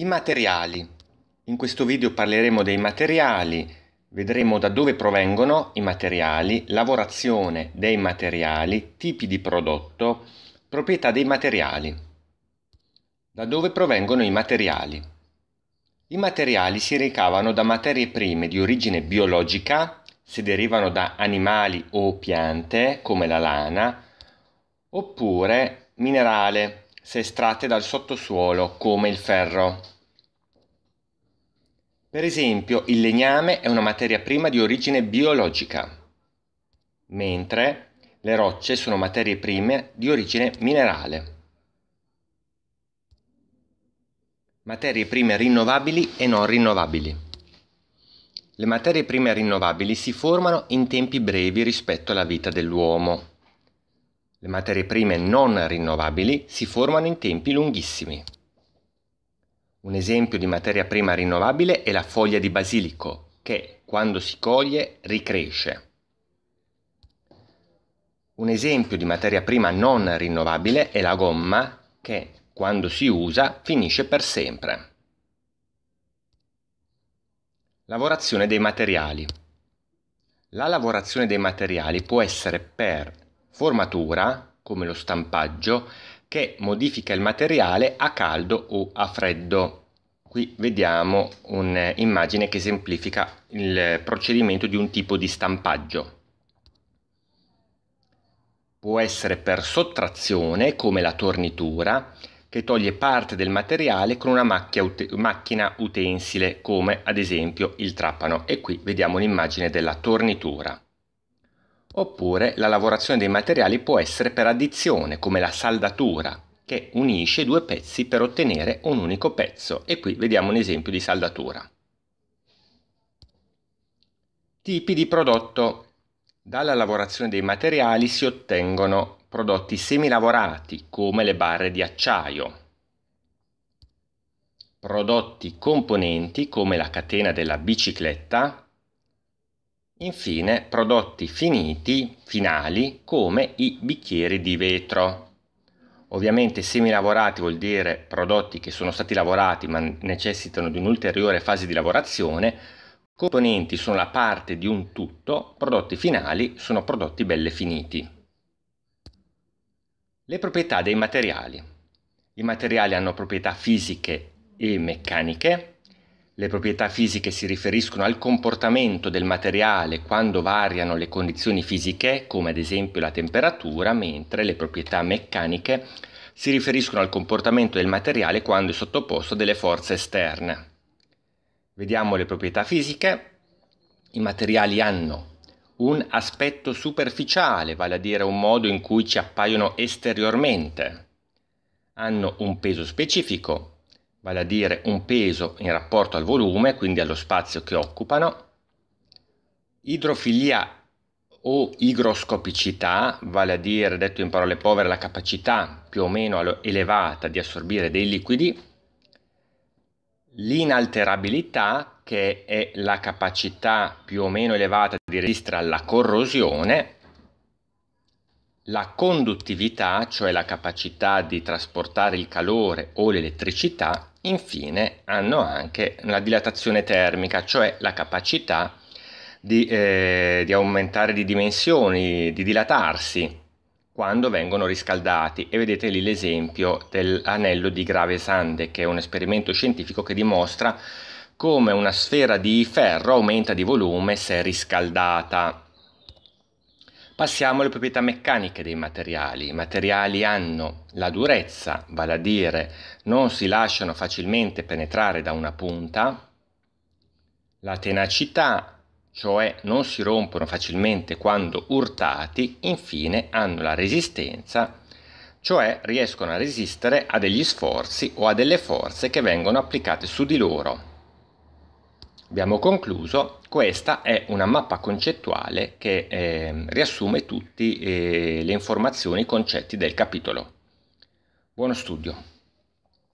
I materiali. In questo video parleremo dei materiali, vedremo da dove provengono i materiali, lavorazione dei materiali, tipi di prodotto, proprietà dei materiali. Da dove provengono i materiali? I materiali si ricavano da materie prime di origine biologica, se derivano da animali o piante, come la lana, oppure minerale, se estratte dal sottosuolo, come il ferro. Per esempio, il legname è una materia prima di origine biologica, mentre le rocce sono materie prime di origine minerale. Materie prime rinnovabili e non rinnovabili. Le materie prime rinnovabili si formano in tempi brevi rispetto alla vita dell'uomo le materie prime non rinnovabili si formano in tempi lunghissimi. Un esempio di materia prima rinnovabile è la foglia di basilico, che quando si coglie ricresce. Un esempio di materia prima non rinnovabile è la gomma, che quando si usa finisce per sempre. Lavorazione dei materiali. La lavorazione dei materiali può essere per formatura, come lo stampaggio, che modifica il materiale a caldo o a freddo. Qui vediamo un'immagine che semplifica il procedimento di un tipo di stampaggio. Può essere per sottrazione, come la tornitura, che toglie parte del materiale con una macchina utensile, come ad esempio il trapano. E qui vediamo l'immagine della tornitura. Oppure la lavorazione dei materiali può essere per addizione, come la saldatura, che unisce due pezzi per ottenere un unico pezzo. E qui vediamo un esempio di saldatura. Tipi di prodotto. Dalla lavorazione dei materiali si ottengono prodotti semilavorati, come le barre di acciaio, prodotti componenti come la catena della bicicletta infine prodotti finiti finali come i bicchieri di vetro. Ovviamente semilavorati vuol dire prodotti che sono stati lavorati ma necessitano di un'ulteriore fase di lavorazione, componenti sono la parte di un tutto, prodotti finali sono prodotti belle finiti. Le proprietà dei materiali. I materiali hanno proprietà fisiche e meccaniche, le proprietà fisiche si riferiscono al comportamento del materiale quando variano le condizioni fisiche, come ad esempio la temperatura, mentre le proprietà meccaniche si riferiscono al comportamento del materiale quando è sottoposto a delle forze esterne. Vediamo le proprietà fisiche. I materiali hanno un aspetto superficiale, vale a dire un modo in cui ci appaiono esteriormente. Hanno un peso specifico, vale a dire un peso in rapporto al volume, quindi allo spazio che occupano, idrofilia o igroscopicità, vale a dire, detto in parole povere, la capacità più o meno elevata di assorbire dei liquidi, l'inalterabilità, che è la capacità più o meno elevata di resistere alla corrosione, la conduttività, cioè la capacità di trasportare il calore o l'elettricità, infine hanno anche la dilatazione termica, cioè la capacità di, eh, di aumentare di dimensioni, di dilatarsi quando vengono riscaldati. E vedete lì l'esempio dell'anello di Gravesande, che è un esperimento scientifico che dimostra come una sfera di ferro aumenta di volume se riscaldata Passiamo alle proprietà meccaniche dei materiali. I materiali hanno la durezza, vale a dire non si lasciano facilmente penetrare da una punta, la tenacità, cioè non si rompono facilmente quando urtati, infine hanno la resistenza, cioè riescono a resistere a degli sforzi o a delle forze che vengono applicate su di loro. Abbiamo concluso, questa è una mappa concettuale che eh, riassume tutte eh, le informazioni e i concetti del capitolo. Buono studio!